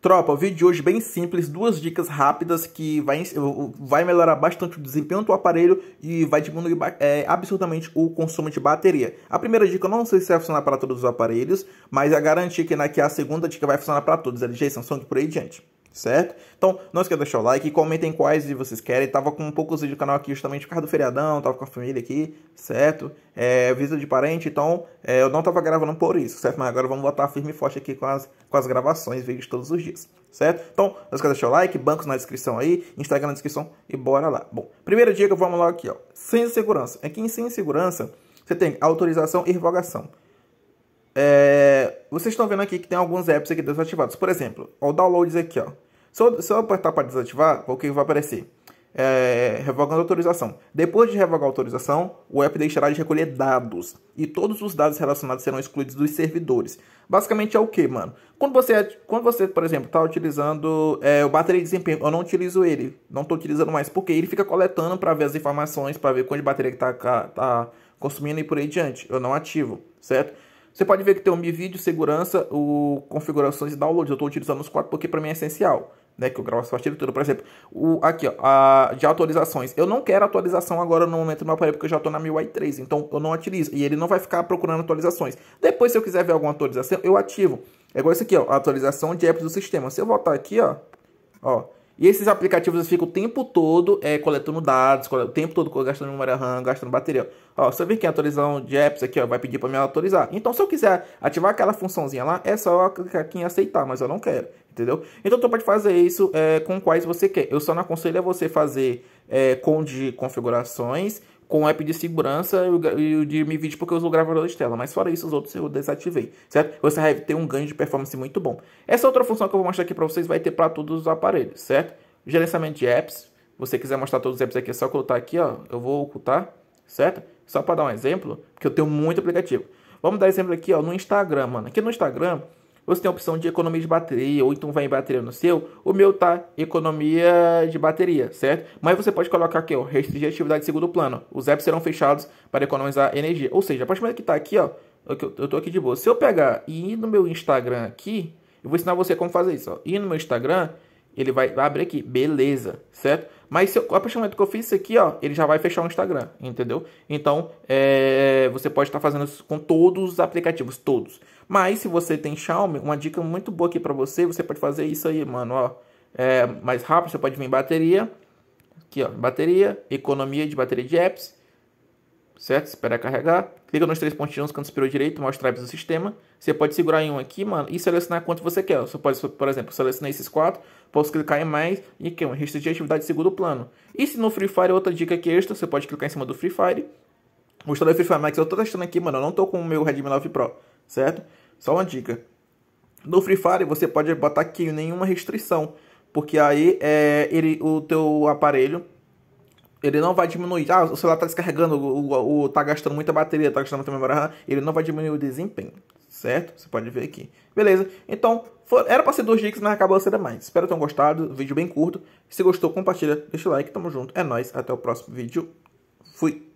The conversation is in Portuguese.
Tropa, o vídeo de hoje é bem simples, duas dicas rápidas que vai, vai melhorar bastante o desempenho do aparelho e vai diminuir é, o consumo de bateria. A primeira dica eu não sei se vai funcionar para todos os aparelhos, mas é garantir que, né, que a segunda dica vai funcionar para todos, LG, Samsung e por aí diante certo? Então, não esqueça de deixar o like, comentem quais de vocês querem. Tava com poucos vídeos do canal aqui justamente por causa do feriadão, tava com a família aqui, certo? É, visita de parente, então é, eu não tava gravando por isso, certo? Mas agora vamos botar firme e forte aqui com as, com as gravações, vídeos todos os dias, certo? Então, não esqueça de deixar o like, bancos na descrição aí, Instagram na descrição e bora lá. Bom, primeira dica, vamos lá aqui, ó. Sem segurança. Aqui é em sem segurança, você tem autorização e revogação. É, vocês estão vendo aqui que tem alguns apps aqui desativados. Por exemplo, o downloads aqui, ó. Se eu, se eu apertar para desativar, o que vai aparecer? É, revogando a autorização. Depois de revogar a autorização, o app deixará de recolher dados. E todos os dados relacionados serão excluídos dos servidores. Basicamente é o que, mano? Quando você, é, quando você, por exemplo, está utilizando é, o bateria de desempenho, eu não utilizo ele, não estou utilizando mais, porque ele fica coletando para ver as informações, para ver quanto de bateria que está tá consumindo e por aí diante. Eu não ativo, certo? Você pode ver que tem o Mi Vídeo, segurança, o configurações e downloads. Eu estou utilizando os quatro porque para mim é essencial né, que eu gravo é essa partida tudo, Por exemplo, o, aqui, ó, a, de atualizações. Eu não quero atualização agora no momento do meu aparelho, porque eu já estou na MIUI 3, então eu não utilizo. E ele não vai ficar procurando atualizações. Depois, se eu quiser ver alguma atualização, eu ativo. É igual isso aqui, ó, atualização de apps do sistema. Se eu voltar aqui, ó, ó, e esses aplicativos ficam o tempo todo é, coletando dados, o tempo todo gastando memória RAM, gastando bateria. Ó, você vê que a atualização de apps aqui ó, vai pedir para me atualizar. Então, se eu quiser ativar aquela funçãozinha lá, é só eu clicar aqui em aceitar, mas eu não quero entendeu? Então tu pode fazer isso é, com quais você quer. Eu só não aconselho a é você fazer é, com de configurações, com app de segurança e o de Mi Vídeo porque eu uso o gravador de tela, mas fora isso os outros eu desativei, certo? Você vai ter um ganho de performance muito bom. Essa outra função que eu vou mostrar aqui para vocês vai ter para todos os aparelhos, certo? Gerenciamento de apps, você quiser mostrar todos os apps aqui, é só ocultar aqui, ó, eu vou ocultar, certo? Só para dar um exemplo, porque eu tenho muito aplicativo. Vamos dar exemplo aqui, ó, no Instagram, mano. Aqui no Instagram, você tem a opção de economia de bateria, ou então vai em bateria no seu. O meu tá economia de bateria, certo? Mas você pode colocar aqui, ó, restringir atividade de segundo plano. Os apps serão fechados para economizar energia. Ou seja, a partir do momento que tá aqui, ó, eu tô aqui de boa. Se eu pegar e ir no meu Instagram aqui, eu vou ensinar você como fazer isso, ó. Ir no meu Instagram ele vai, abrir aqui, beleza, certo? Mas se eu, a partir do momento que eu fiz isso aqui, ó, ele já vai fechar o Instagram, entendeu? Então, é, você pode estar tá fazendo isso com todos os aplicativos, todos. Mas se você tem Xiaomi, uma dica muito boa aqui para você, você pode fazer isso aí, mano, ó. É, mais rápido, você pode vir em bateria, aqui ó, bateria, economia de bateria de apps, certo? Espera carregar. Clica nos três pontinhos no canto superior direito, mostra o do sistema. Você pode segurar em um aqui, mano, e selecionar quanto você quer. Você pode, por exemplo, selecionar esses quatro, posso clicar em mais e aqui, um restringir atividade de segundo plano. E se no Free Fire, outra dica aqui extra, você pode clicar em cima do Free Fire. Gostou do Free Fire Max? Eu tô testando aqui, mano, eu não tô com o meu Redmi 9 Pro, certo? Só uma dica. No Free Fire, você pode botar aqui nenhuma restrição, porque aí é, ele, o teu aparelho ele não vai diminuir. Ah, o celular tá descarregando, o, o, o tá gastando muita bateria, tá gastando muita memória RAM. Ele não vai diminuir o desempenho, certo? Você pode ver aqui. Beleza? Então, for, era pra ser 2 gigs, mas acabou sendo mais. Espero que tenham gostado. Vídeo bem curto. Se gostou, compartilha, deixa o like. Tamo junto. É nóis. Até o próximo vídeo. Fui.